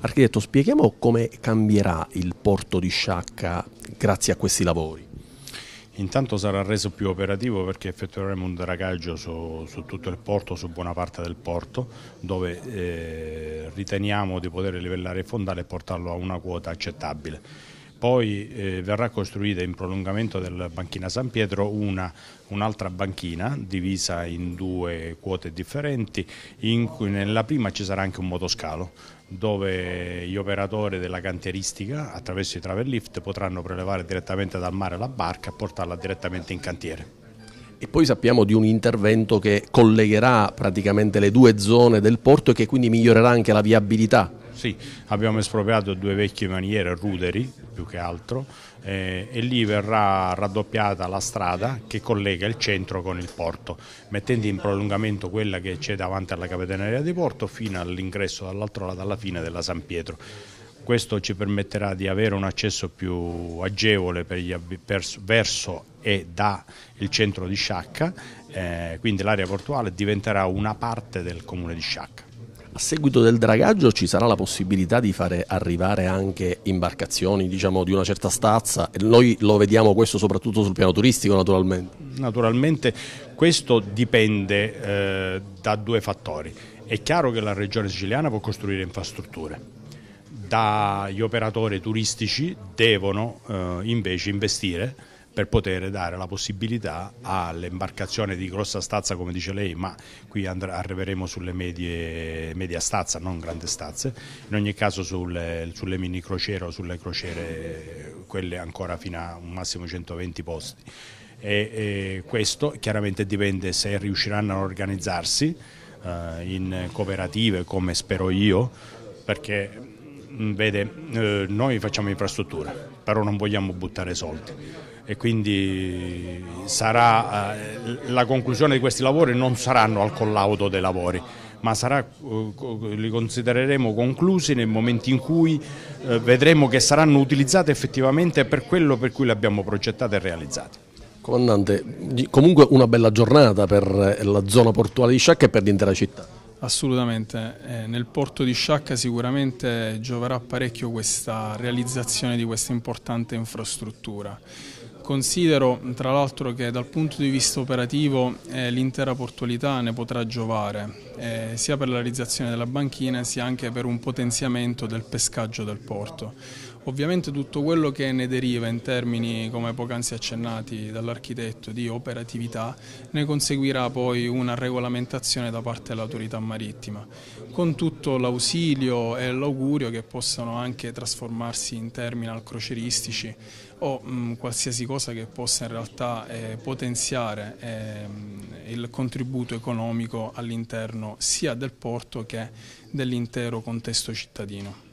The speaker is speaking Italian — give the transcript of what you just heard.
Architetto, spieghiamo come cambierà il porto di Sciacca grazie a questi lavori. Intanto sarà reso più operativo perché effettueremo un dragaggio su, su, tutto il porto, su buona parte del porto, dove eh, riteniamo di poter livellare il fondale e portarlo a una quota accettabile poi eh, verrà costruita in prolungamento della banchina San Pietro un'altra un banchina divisa in due quote differenti, in cui nella prima ci sarà anche un motoscalo dove gli operatori della cantieristica attraverso i travel lift potranno prelevare direttamente dal mare la barca e portarla direttamente in cantiere. E poi sappiamo di un intervento che collegherà praticamente le due zone del porto e che quindi migliorerà anche la viabilità sì, abbiamo espropriato due vecchie maniere, ruderi più che altro, eh, e lì verrà raddoppiata la strada che collega il centro con il porto, mettendo in prolungamento quella che c'è davanti alla Capitaneria di Porto fino all'ingresso dall'altro lato, alla fine della San Pietro questo ci permetterà di avere un accesso più agevole per per, verso e dal centro di Sciacca, eh, quindi l'area portuale diventerà una parte del comune di Sciacca. A seguito del dragaggio ci sarà la possibilità di fare arrivare anche imbarcazioni diciamo, di una certa stazza e noi lo vediamo questo soprattutto sul piano turistico naturalmente. Naturalmente questo dipende eh, da due fattori. È chiaro che la regione siciliana può costruire infrastrutture, dagli operatori turistici devono eh, invece investire per poter dare la possibilità all'imbarcazione di grossa stazza come dice lei ma qui arriveremo sulle medie, media stazza non grande stazza in ogni caso sulle, sulle mini crociere o sulle crociere quelle ancora fino a un massimo 120 posti e, e questo chiaramente dipende se riusciranno a organizzarsi eh, in cooperative come spero io perché Mm, vede, eh, noi facciamo infrastruttura, però non vogliamo buttare soldi e quindi sarà, eh, la conclusione di questi lavori non saranno al collaudo dei lavori, ma sarà, eh, li considereremo conclusi nel momento in cui eh, vedremo che saranno utilizzate effettivamente per quello per cui le abbiamo progettate e realizzate. Comandante, comunque una bella giornata per eh, la zona portuale di Sciacca e per l'intera città. Assolutamente, eh, nel porto di Sciacca sicuramente gioverà parecchio questa realizzazione di questa importante infrastruttura. Considero tra l'altro che dal punto di vista operativo eh, l'intera portualità ne potrà giovare, eh, sia per la realizzazione della banchina sia anche per un potenziamento del pescaggio del porto. Ovviamente tutto quello che ne deriva in termini, come poc'anzi accennati dall'architetto, di operatività, ne conseguirà poi una regolamentazione da parte dell'autorità marittima, con tutto l'ausilio e l'augurio che possano anche trasformarsi in terminal croceristici o mh, mm, qualsiasi cosa che possa in realtà eh, potenziare eh, il contributo economico all'interno sia del porto che dell'intero contesto cittadino.